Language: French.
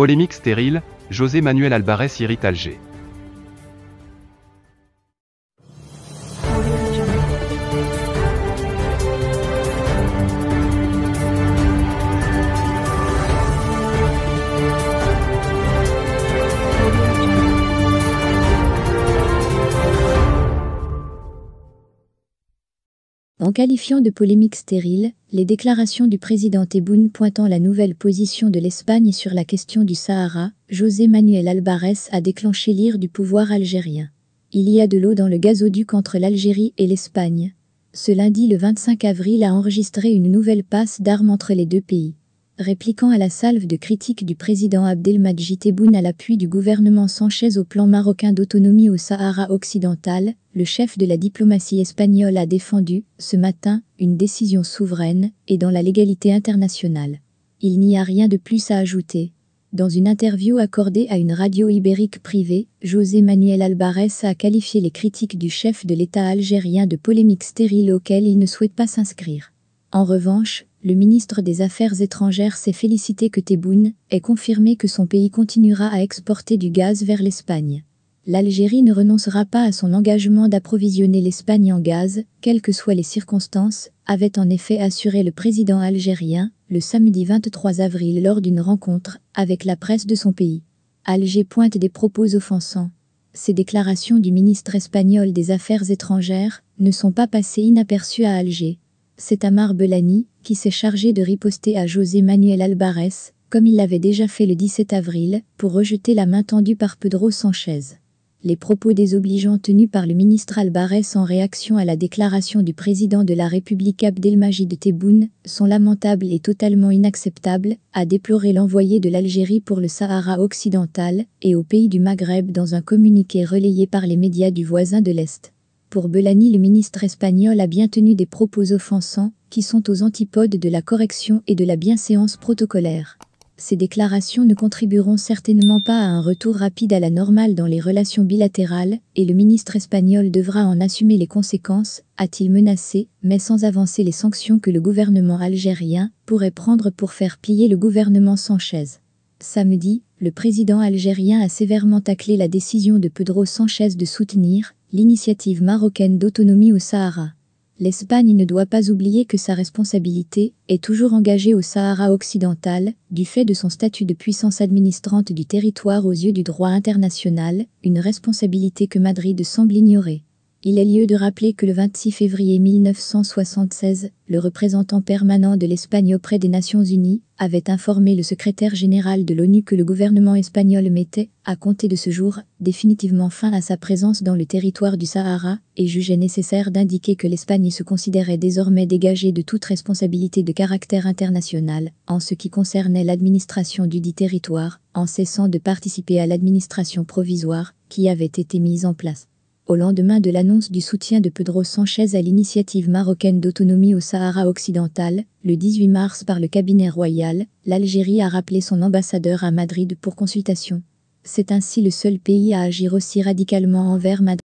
Polémique stérile, José Manuel Alvarez irrite Alger. en qualifiant de polémique stérile les déclarations du président Tebboune pointant la nouvelle position de l'Espagne sur la question du Sahara, José Manuel Albares a déclenché l'ire du pouvoir algérien. Il y a de l'eau dans le gazoduc entre l'Algérie et l'Espagne. Ce lundi le 25 avril a enregistré une nouvelle passe d'armes entre les deux pays répliquant à la salve de critiques du président Abdelmadjid Tebboune à l'appui du gouvernement Sanchez au plan marocain d'autonomie au Sahara occidental, le chef de la diplomatie espagnole a défendu, ce matin, une décision souveraine et dans la légalité internationale. Il n'y a rien de plus à ajouter. Dans une interview accordée à une radio ibérique privée, José Manuel Alvarez a qualifié les critiques du chef de l'État algérien de polémiques stériles auxquelles il ne souhaite pas s'inscrire. En revanche, le ministre des Affaires étrangères s'est félicité que Tebboune ait confirmé que son pays continuera à exporter du gaz vers l'Espagne. L'Algérie ne renoncera pas à son engagement d'approvisionner l'Espagne en gaz, quelles que soient les circonstances, avait en effet assuré le président algérien le samedi 23 avril lors d'une rencontre avec la presse de son pays. Alger pointe des propos offensants. Ces déclarations du ministre espagnol des Affaires étrangères ne sont pas passées inaperçues à Alger c'est Amar Belani qui s'est chargé de riposter à José Manuel Alvarez, comme il l'avait déjà fait le 17 avril, pour rejeter la main tendue par Pedro Sanchez. Les propos désobligeants tenus par le ministre Albares en réaction à la déclaration du président de la République Abdelmajid Tebboune sont lamentables et totalement inacceptables, a déploré l'envoyé de l'Algérie pour le Sahara occidental et au pays du Maghreb dans un communiqué relayé par les médias du voisin de l'Est. Pour Belani, le ministre espagnol a bien tenu des propos offensants qui sont aux antipodes de la correction et de la bienséance protocolaire. Ces déclarations ne contribueront certainement pas à un retour rapide à la normale dans les relations bilatérales, et le ministre espagnol devra en assumer les conséquences, a-t-il menacé, mais sans avancer les sanctions que le gouvernement algérien pourrait prendre pour faire plier le gouvernement Sanchez. Samedi, le président algérien a sévèrement taclé la décision de Pedro Sanchez de soutenir, l'initiative marocaine d'autonomie au Sahara. L'Espagne ne doit pas oublier que sa responsabilité est toujours engagée au Sahara occidental, du fait de son statut de puissance administrante du territoire aux yeux du droit international, une responsabilité que Madrid semble ignorer. Il est lieu de rappeler que le 26 février 1976, le représentant permanent de l'Espagne auprès des Nations Unies avait informé le secrétaire général de l'ONU que le gouvernement espagnol mettait, à compter de ce jour, définitivement fin à sa présence dans le territoire du Sahara et jugeait nécessaire d'indiquer que l'Espagne se considérait désormais dégagée de toute responsabilité de caractère international en ce qui concernait l'administration du dit territoire, en cessant de participer à l'administration provisoire qui avait été mise en place au lendemain de l'annonce du soutien de Pedro Sanchez à l'initiative marocaine d'autonomie au Sahara occidental, le 18 mars par le cabinet royal, l'Algérie a rappelé son ambassadeur à Madrid pour consultation. C'est ainsi le seul pays à agir aussi radicalement envers Madrid.